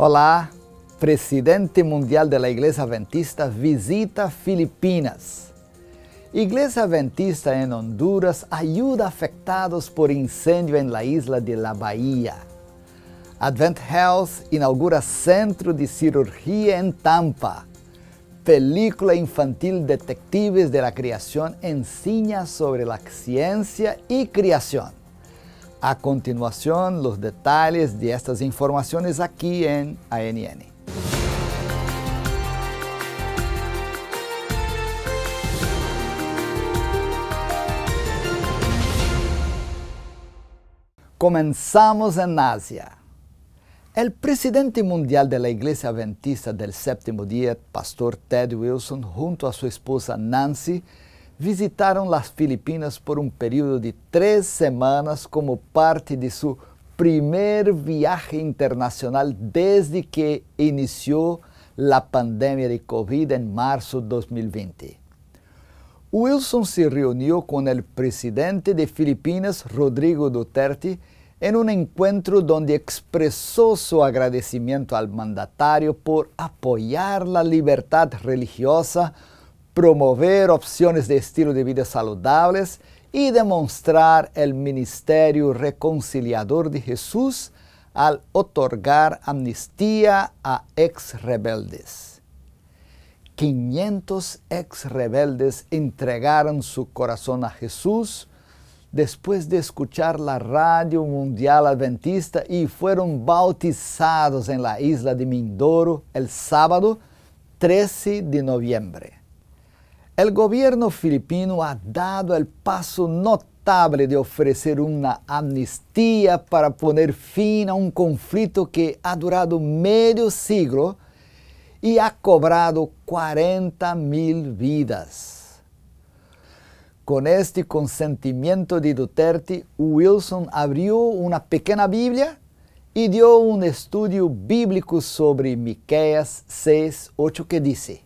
Hola, presidente mundial de la Iglesia Adventista visita Filipinas. Iglesia Adventista en Honduras ayuda afectados por incendio en la isla de la Bahía. Advent Health inaugura centro de cirugía en Tampa. Película infantil Detectives de la Creación enseña sobre la ciencia y creación. A continuación, los detalles de estas informaciones aquí en ANN. Comenzamos en Asia. El presidente mundial de la Iglesia Adventista del Séptimo Día, Pastor Ted Wilson, junto a su esposa Nancy, visitaron las Filipinas por un período de tres semanas como parte de su primer viaje internacional desde que inició la pandemia de Covid en marzo de 2020. Wilson se reunió con el presidente de Filipinas, Rodrigo Duterte, en un encuentro donde expresó su agradecimiento al mandatario por apoyar la libertad religiosa promover opciones de estilo de vida saludables y demostrar el ministerio reconciliador de Jesús al otorgar amnistía a ex rebeldes. 500 ex rebeldes entregaron su corazón a Jesús después de escuchar la radio mundial adventista y fueron bautizados en la isla de Mindoro el sábado 13 de noviembre. El gobierno filipino ha dado el paso notable de ofrecer una amnistía para poner fin a un conflicto que ha durado medio siglo y ha cobrado 40 mil vidas. Con este consentimiento de Duterte, Wilson abrió una pequeña Biblia y dio un estudio bíblico sobre Miqueas 6:8 que dice: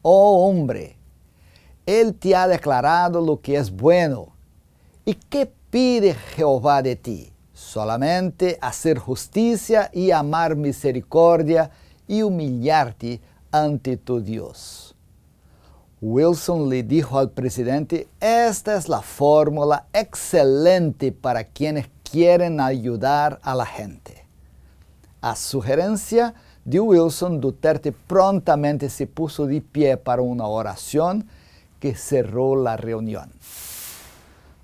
Oh hombre, él te ha declarado lo que es bueno. ¿Y qué pide Jehová de ti? Solamente hacer justicia y amar misericordia y humillarte ante tu Dios. Wilson le dijo al presidente, esta es la fórmula excelente para quienes quieren ayudar a la gente. A sugerencia de Wilson, Duterte prontamente se puso de pie para una oración que cerró la reunión.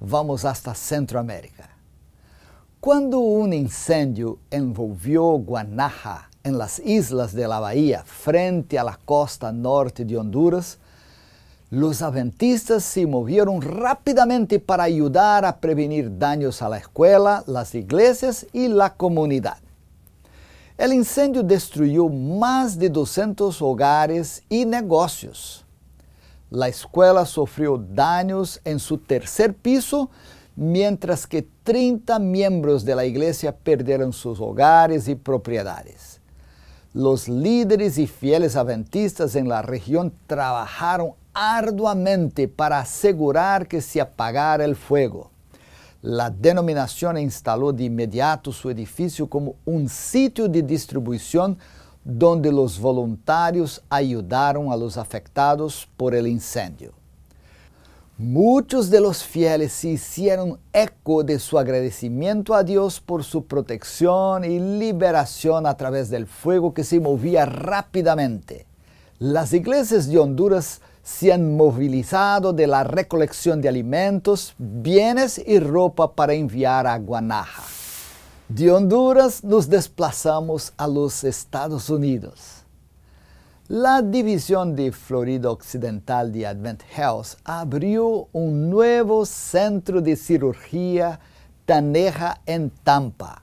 Vamos hasta Centroamérica. Cuando un incendio envolvió Guanaja en las islas de la bahía frente a la costa norte de Honduras, los adventistas se movieron rápidamente para ayudar a prevenir daños a la escuela, las iglesias y la comunidad. El incendio destruyó más de 200 hogares y negocios. La escuela sufrió daños en su tercer piso, mientras que 30 miembros de la iglesia perdieron sus hogares y propiedades. Los líderes y fieles adventistas en la región trabajaron arduamente para asegurar que se apagara el fuego. La denominación instaló de inmediato su edificio como un sitio de distribución donde los voluntarios ayudaron a los afectados por el incendio. Muchos de los fieles se hicieron eco de su agradecimiento a Dios por su protección y liberación a través del fuego que se movía rápidamente. Las iglesias de Honduras se han movilizado de la recolección de alimentos, bienes y ropa para enviar a Guanaja. De Honduras nos desplazamos a los Estados Unidos. La división de Florida Occidental de Advent Health abrió un nuevo centro de cirugía Taneja en Tampa.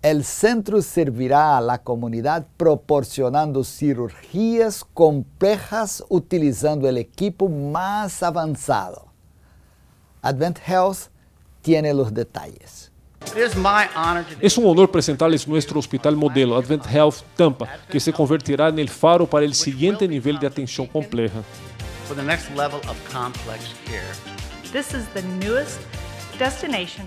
El centro servirá a la comunidad proporcionando cirugías complejas utilizando el equipo más avanzado. Advent Health tiene los detalles. É um honor lhes nosso hospital modelo Advent Health Tampa, que se convertirá no faro para o seguinte nível de atenção compleja. This is the newest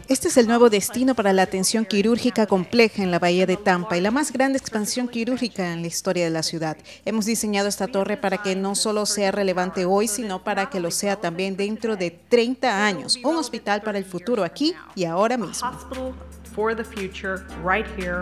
Este es el nuevo destino para la atención quirúrgica compleja en la Bahía de Tampa y la más grande expansión quirúrgica en la historia de la ciudad. Hemos diseñado esta torre para que no solo sea relevante hoy, sino para que lo sea también dentro de 30 años. Un hospital para el futuro aquí y ahora mismo. for the future right here,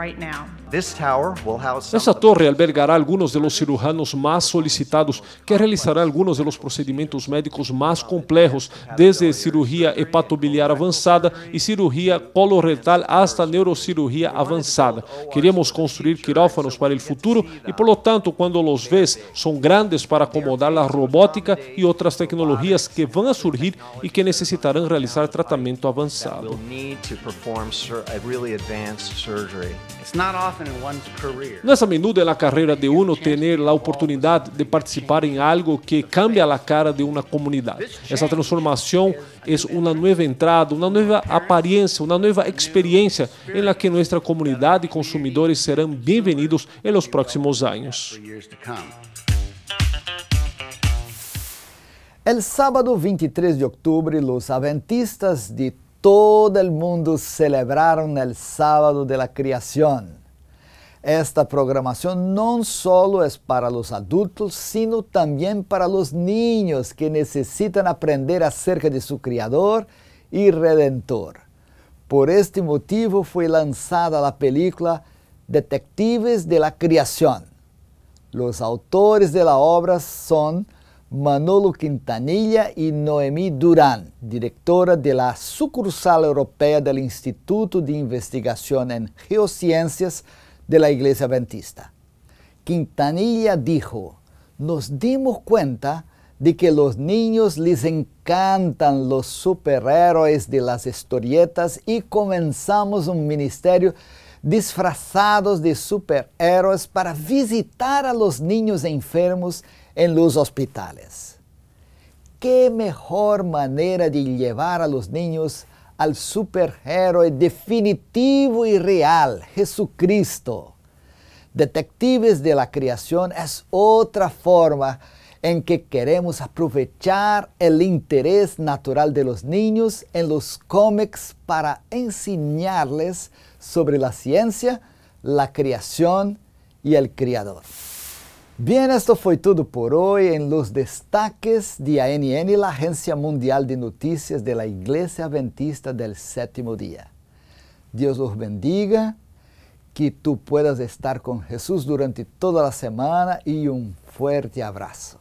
right now. Essa torre albergará alguns dos cirujanos mais solicitados, que realizará alguns dos procedimentos médicos mais complexos, desde cirurgia hepatobiliar avançada e cirurgia coloretal hasta neurocirurgia avançada. Queríamos construir quirófanos para o futuro e, por lo tanto, quando os vês, são grandes para acomodar a robótica e outras tecnologias que vão surgir e que necessitarão realizar tratamento avançado. Não é a menudo en la carrera de uno tener la de participar em algo que cambia a cara de uma comunidade essa transformação é uma nova entrada, uma nova aparência uma nova experiência em la que nossa comunidade e consumidores serão bem-vindos nos próximos anos. El sábado 23 de outubro, os aventistas de todo el mundo celebraron el sábado de la creación. Esta programación no solo es para los adultos, sino también para los niños que necesitan aprender acerca de su Creador y Redentor. Por este motivo fue lanzada la película Detectives de la Creación. Los autores de la obra son Manolo Quintanilla y e Noemí Durán, directora de la sucursal europea del Instituto de Investigación en Geociencias de la Iglesia Adventista. Quintanilla dijo, nos dimos cuenta de que los niños les encantan los superhéroes de las historietas y comenzamos un ministerio disfrazados de superhéroes para visitar a los niños enfermos en los hospitales. ¿Qué mejor manera de llevar a los niños al superhéroe definitivo y real, Jesucristo? Detectives de la creación es otra forma en que queremos aprovechar el interés natural de los niños en los cómics para enseñarles sobre la ciencia, la creación y el creador. Bien, esto fue todo por hoy en los destaques de ANN, la Agencia Mundial de Noticias de la Iglesia Adventista del Séptimo Día. Dios los bendiga, que tú puedas estar con Jesús durante toda la semana y un fuerte abrazo.